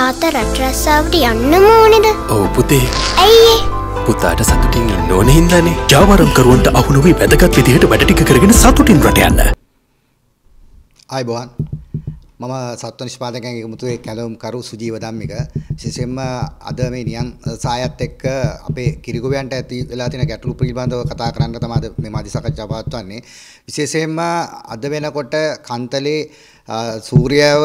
තාත රටරස්සාාවට යන්න මෝනෙද ඔව පුතේ ඇයි පුතාට සතුටින් ඉන්න ඕන හින්දනේ ජාවරම් කරුවන්ට අහුණුවේ වැදගත් විදිහට වැඩටික කරගෙන සතුටින් රට යන්න අයිබෝන් මම සත්ව නිෂ්පාදකයන් එකමුතුවේ කැලවුම් කරු සුජීව ධම්මික විශේෂයෙන්ම අද මේ නියන් සායත් එක්ක අපේ කිරිගොවියන්ට ඇති වෙලා තියෙන ගැටලු පිළිබඳව කතා කරන්න තමයි අද මේ මාධ්‍ය සාකච්ඡාව පවත්වන්නේ විශේෂයෙන්ම අද වෙනකොට කන්තලේ සූර්යව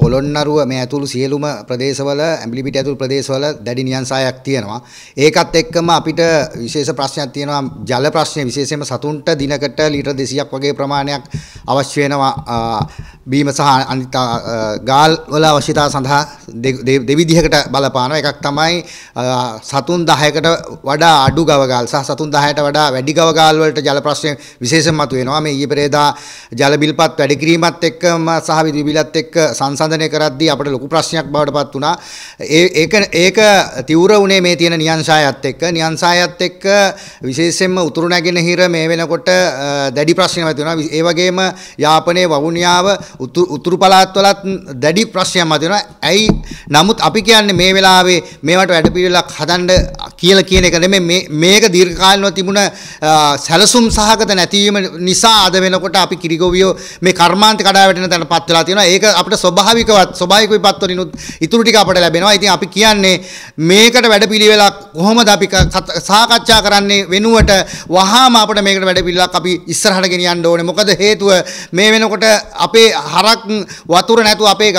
පොළොන්නරුව මේ ඇතුළු සියලුම ප්‍රදේශවල ඇඹිලි පිට ඇතුළු ප්‍රදේශවල දැඩි නියන්සායක් තියෙනවා. ඒකත් එක්කම අපිට විශේෂ ප්‍රශ්නයක් තියෙනවා ජල ප්‍රශ්නේ විශේෂයෙන්ම සතුන්ට දිනකට ලීටර් 200ක් වගේ ප්‍රමාණයක් අවශ්‍ය වෙනවා බීම සහ අනිත් ගාල් වල අවශ්‍යතාව සඳහා දෙවිධයකට බලපානවා. එකක් තමයි සතුන් 10කට වඩා අඩු ගවගාල් සහ සතුන් 10ට වඩා වැඩි ගවගාල් වලට ජල ප්‍රශ්නේ විශේෂම මතුවෙනවා. මේ ඊයේ පෙරේදා ජල බිල්පත් වැඩි කිරීමත් එක්කම සහ විදුලියත් එක්ක සංසන්දනය කරද්දී අපිට ලොකු ප්‍රශ්නයක් බවට පත් වුණා. ඒක ඒක තීව්‍ර වුණේ මේ තියෙන නියංශායත් එක්ක. නියංශායත් එක්ක විශේෂයෙන්ම උතුරු නැගෙනහිර මේ වෙනකොට දැඩි ප්‍රශ්න ඇති වෙනවා. ඒ වගේම යාපනයේ වවුනියාව උතුරු පළාත්වලත් දැඩි ප්‍රශ්නයක් ඇති වෙනවා. ඇයි නමුත් අපි කියන්නේ මේ වෙලාවේ මේවට වැඩ පිළිවෙලක් හදන්න කියලා කියන එක නෙමෙයි මේක දීර්ඝකාලීනව තිබුණ සැලසුම් සහගත නැතිවීම නිසා අද වෙනකොට අපි කිරිගොවියෝ මේ කර්මාන්ත කඩා වැටෙන තැනපත් වෙලා තියෙනවා. ඒක අපිට ස්වභාවිකවත් ස්වභාවික විපත් වලිනුත් ඉතුරු ටික අපිට ලැබෙනවා. ඉතින් අපි කියන්නේ මේකට වැඩපිළිවෙලක් කොහොමද අපි සාකච්ඡා කරන්නේ වෙනුවට වහාම අපිට මේකට වැඩපිළිවෙලක් අපි ඉස්සරහට ගෙනියන්න ඕනේ. මොකද හේතුව මේ වෙනකොට අපේ හරක් වතුර නැතුව අපේ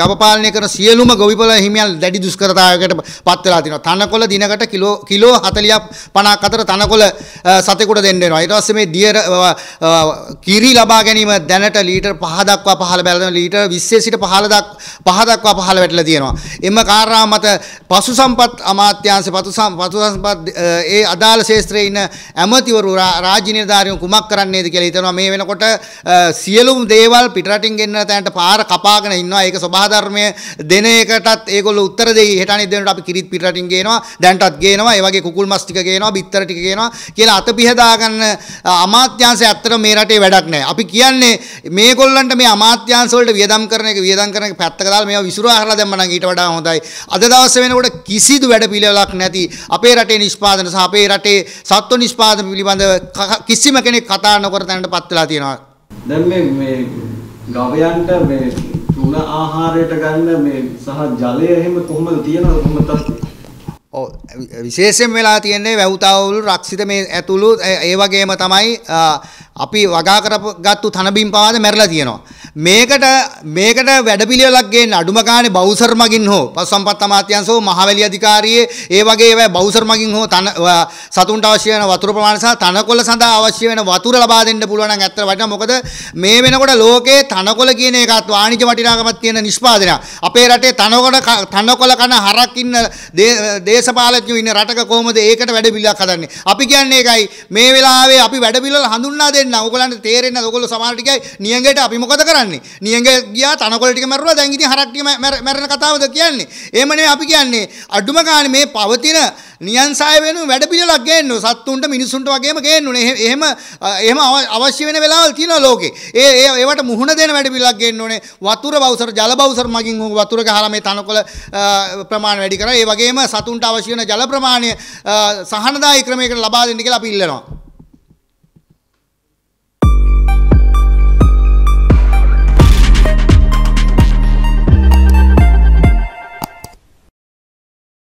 ගව පාලනය කරන සියලුම ගොවිපළ හිමියන් දැඩි දුෂ්කරතාවයකට පත් වෙලා තියෙනවා. තනකොළ දින දිනකට කිලෝ කිලෝ 40ක් 50ක් අතර තනකොළ සතෙකුට දෙන්න වෙනවා. ඊට පස්සේ මේ ඩියර කිරි ලබා ගැනීම දැනට ලීටර් 5 දක්වා පහළ බැලන ලීටර් 20 සිට 15 දක් 5 දක්වා පහළ වැටලා තියෙනවා. එම කාරණා මත පශු සම්පත් අමාත්‍යාංශ පතු සම්පත් ඒ අදාළ ශාස්ත්‍රයේ ඉන්න ඇමතිවරු රාජ්‍ය නිලධාරීන් කුමක් කරන්නේද කියලා හිතනවා. මේ වෙනකොට සියලුම දේවල් පිටරටින් ගෙන්නන තැනට පාර කපාගෙන ඉන්නවා. ඒක සබහා ධර්මයේ දෙන එකටත් ඒගොල්ලෝ උත්තර දෙයි. හෙට අනිත් දිනට අපි කිරිත් පිටරටින් ගේනවා. දැන්ටත් ගේනවා ඒ වගේ කුකුල් මස් ටික ගේනවා බිත්තර ටික ගේනවා කියලා අත පිහදා ගන්න අමාත්‍යාංශය ඇත්තට මේ රටේ වැඩක් නැහැ. අපි කියන්නේ මේගොල්ලන්ට මේ අමාත්‍යාංශ වලට වියදම් කරන එක වියදම් කරන එක පැත්තක දාලා මේවා විසිරුවා හරලා දැම්ම නම් ඊට වඩා හොඳයි. අද දවසේ වෙනකොට කිසිදු වැඩ පිළිවෙලක් නැති අපේ රටේ නිෂ්පාදන සහ අපේ රටේ සත්ව නිෂ්පාදන පිළිබඳව කිසිම කෙනෙක් කතා නොකර තැනටපත් වෙලා තියෙනවා. දැන් මේ මේ ගවයන්ට මේ තුන ආහාරයට ගන්න මේ සහ ජලය එහෙම කොහොමද තියනවද කොහොමද විශේෂයෙන් වෙලා තියෙන්නේ වැව්තාවුළු රක්ෂිත මේ ඇතුළු ඒ වගේම තමයි අපි වගා කරගත්තු තනබිම් පවාද මැරලා තියෙනවා. මේකට මේකට වැඩපිළිවෙලක් ගේන්න අඩුම ගානේ බවුසර් මගින් හෝ පසුසම්පත් අමාත්‍යාංශ හෝ මහවැලි අධිකාරියේ ඒ වගේ ඒවා බවුසර් මගින් හෝ තන සතුන්ට අවශ්‍ය වෙන වතුර ප්‍රමාණය සහ තනකොළ සඳහා අවශ්‍ය වෙන වතුර ලබා දෙන්න පුළුවන් නම් ඇත්තට වටිනවා මොකද මේ වෙනකොට ලෝකයේ තනකොළ කියන එකත් වාණිජ වටිනාකමක් තියෙන නිෂ්පාදනය අපේ රටේ තනකොළ තනකොළ කන හරක් ඉන්න දේශපාලඥයෝ ඉන්න රටක කොහොමද ඒකට වැඩපිළිවෙලක් හදන්නේ අපි කියන්නේ ඒකයි මේ වෙලාවේ අපි වැඩපිළිවෙල හඳුන්වා දෙන්න ඕගොල්ලන්ට තේරෙන්න ඕගොල්ලෝ සමහර ටිකයි නියඟයට අපි මොකද කරන්නේ කියන්නේ. නියඟ ගියා තනකොළ ටික මැරුණා දැන් ඉතින් හරක් ටික මැරෙන කතාවද කියන්නේ. එහෙම නෙමෙයි අපි කියන්නේ. අඩුම ගානේ මේ පවතින නියන්සාය වෙනුවෙන් වැඩ පිළිලක් ගේන්න ඕන. සත්තුන්ට මිනිසුන්ට වගේම ගේන්න ඕනේ. එහෙම එහෙම අවශ්‍ය වෙන වෙලාවල් තියෙනවා ලෝකේ. ඒ ඒවට මුහුණ දෙන වැඩ පිළිලක් ගේන්න ඕනේ. වතුර බවුසර ජල බවුසර මගින් වතුර ගහලා මේ තනකොළ ප්‍රමාණය වැඩි කරා. ඒ වගේම සතුන්ට අවශ්‍ය වෙන ජල ප්‍රමාණය සහනදායි ක්‍රමයකට ලබා දෙන්න කියලා අපි ඉල්ලනවා.